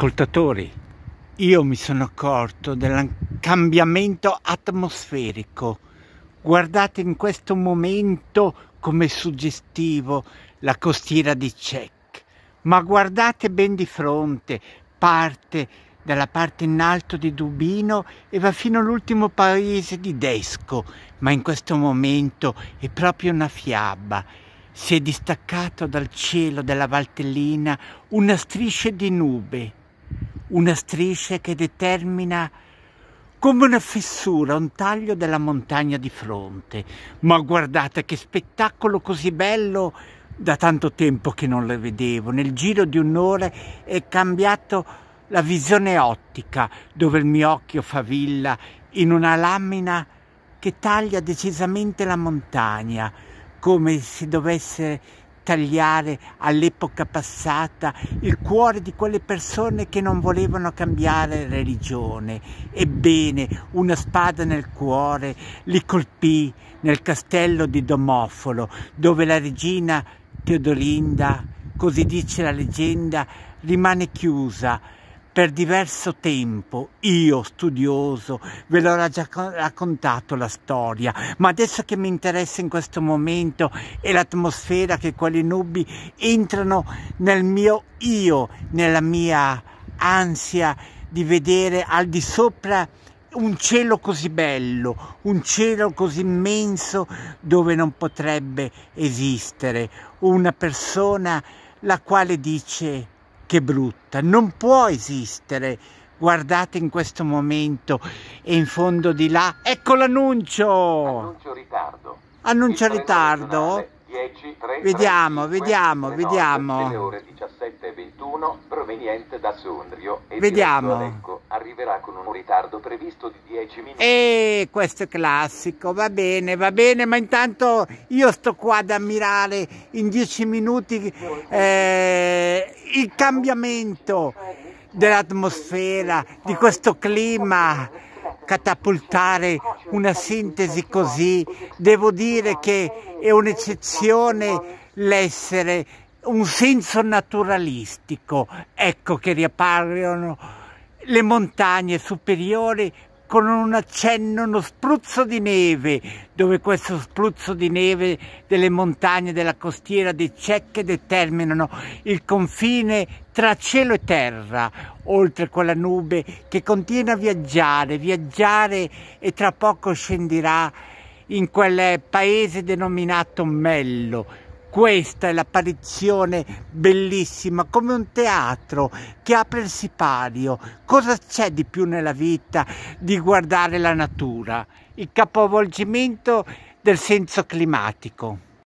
ascoltatori, io mi sono accorto del cambiamento atmosferico. Guardate in questo momento come suggestivo la costiera di Cech. ma guardate ben di fronte, parte dalla parte in alto di Dubino e va fino all'ultimo paese di Desco, ma in questo momento è proprio una fiaba si è distaccato dal cielo della Valtellina una striscia di nube una striscia che determina come una fessura, un taglio della montagna di fronte. Ma guardate che spettacolo così bello! Da tanto tempo che non le vedevo. Nel giro di un'ora è cambiato la visione ottica, dove il mio occhio favilla in una lamina che taglia decisamente la montagna, come se dovesse tagliare all'epoca passata il cuore di quelle persone che non volevano cambiare religione. Ebbene, una spada nel cuore li colpì nel castello di Domofolo, dove la regina Teodolinda, così dice la leggenda, rimane chiusa per diverso tempo io, studioso, ve l'ho già raccontato la storia, ma adesso che mi interessa in questo momento è l'atmosfera che quelle nubi entrano nel mio io, nella mia ansia di vedere al di sopra un cielo così bello, un cielo così immenso dove non potrebbe esistere una persona la quale dice che brutta, non può esistere. Guardate in questo momento e in fondo di là, ecco l'annuncio! Annuncio ritardo. Annuncio Il ritardo? 10, 3, vediamo, 3, vediamo, 9, vediamo. Delle ore 17.21 proveniente da Sondrio. E vediamo arriverà con un ritardo previsto di 10 minuti. E questo è classico, va bene, va bene, ma intanto io sto qua ad ammirare in 10 minuti eh, il cambiamento dell'atmosfera, di questo clima, catapultare una sintesi così. Devo dire che è un'eccezione l'essere un senso naturalistico, ecco che riappaiono le montagne superiori con un accenno, uno spruzzo di neve, dove questo spruzzo di neve delle montagne della costiera di Cecche determinano il confine tra cielo e terra, oltre quella nube che continua a viaggiare, viaggiare e tra poco scenderà in quel paese denominato Mello, questa è l'apparizione bellissima, come un teatro che apre il sipario. Cosa c'è di più nella vita di guardare la natura? Il capovolgimento del senso climatico.